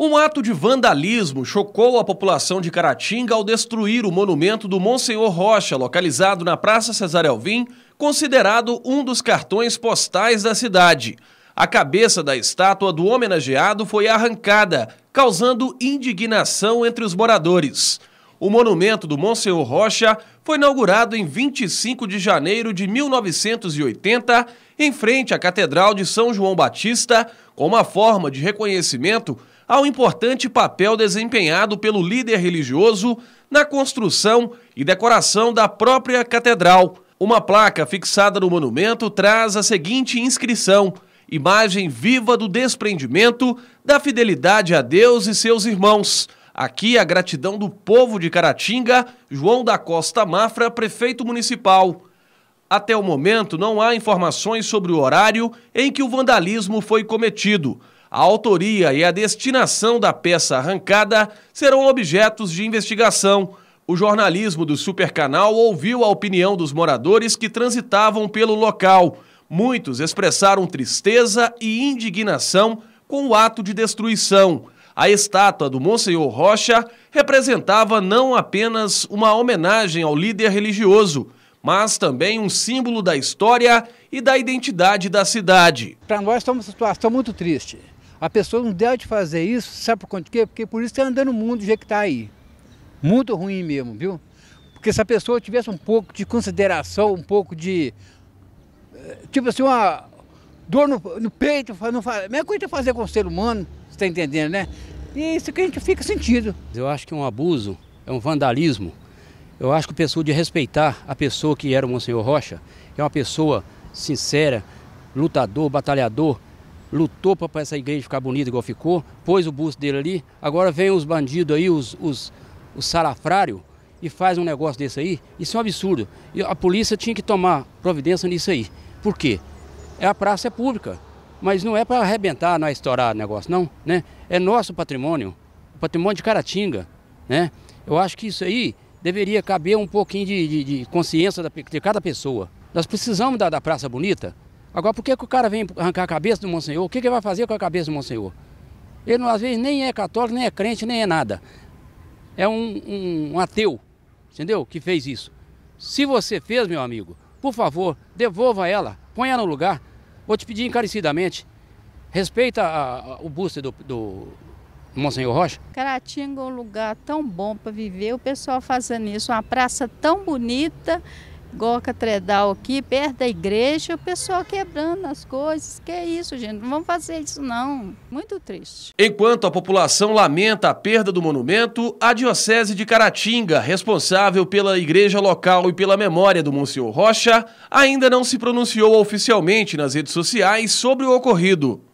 Um ato de vandalismo chocou a população de Caratinga ao destruir o monumento do Monsenhor Rocha, localizado na Praça Cesar Alvim, considerado um dos cartões postais da cidade. A cabeça da estátua do homenageado foi arrancada, causando indignação entre os moradores. O monumento do Monsenhor Rocha foi inaugurado em 25 de janeiro de 1980, em frente à Catedral de São João Batista, como uma forma de reconhecimento ao importante papel desempenhado pelo líder religioso na construção e decoração da própria catedral. Uma placa fixada no monumento traz a seguinte inscrição: Imagem viva do desprendimento, da fidelidade a Deus e seus irmãos. Aqui a gratidão do povo de Caratinga, João da Costa Mafra, prefeito municipal. Até o momento, não há informações sobre o horário em que o vandalismo foi cometido. A autoria e a destinação da peça arrancada serão objetos de investigação. O jornalismo do Supercanal ouviu a opinião dos moradores que transitavam pelo local. Muitos expressaram tristeza e indignação com o ato de destruição. A estátua do Monsenhor Rocha representava não apenas uma homenagem ao líder religioso, mas também um símbolo da história e da identidade da cidade. Para nós estamos uma situação muito triste. A pessoa não deve fazer isso, sabe por quê? Porque por isso está andando o mundo do jeito que está aí. Muito ruim mesmo, viu? Porque se a pessoa tivesse um pouco de consideração, um pouco de. Eh, tipo assim, uma dor no, no peito, não faz, a mesma coisa que fazer com o ser humano, você está entendendo, né? E é isso que a gente fica sentido. Eu acho que é um abuso, é um vandalismo. Eu acho que a pessoa de respeitar a pessoa que era o Monsenhor Rocha, que é uma pessoa sincera, lutador, batalhador, lutou para essa igreja ficar bonita igual ficou, pôs o busto dele ali. Agora vem os bandidos aí, os, os, os salafrários, e faz um negócio desse aí. Isso é um absurdo. E a polícia tinha que tomar providência nisso aí. Por quê? É a praça é pública, mas não é para arrebentar, não é estourar negócio, não. Né? É nosso patrimônio, o patrimônio de Caratinga. Né? Eu acho que isso aí deveria caber um pouquinho de, de, de consciência de cada pessoa. Nós precisamos da, da Praça Bonita, Agora, por que, que o cara vem arrancar a cabeça do Monsenhor? O que, que ele vai fazer com a cabeça do Monsenhor? Ele, às vezes, nem é católico, nem é crente, nem é nada. É um, um, um ateu, entendeu? Que fez isso. Se você fez, meu amigo, por favor, devolva ela, ponha no lugar. Vou te pedir encarecidamente. Respeita a, a, o busto do, do Monsenhor Rocha? Caratinga é um lugar tão bom para viver, o pessoal fazendo isso, uma praça tão bonita Goca tredal aqui, perto da igreja, o pessoal quebrando as coisas. Que é isso, gente? Não vamos fazer isso, não. Muito triste. Enquanto a população lamenta a perda do monumento, a Diocese de Caratinga, responsável pela igreja local e pela memória do Monsenhor Rocha, ainda não se pronunciou oficialmente nas redes sociais sobre o ocorrido.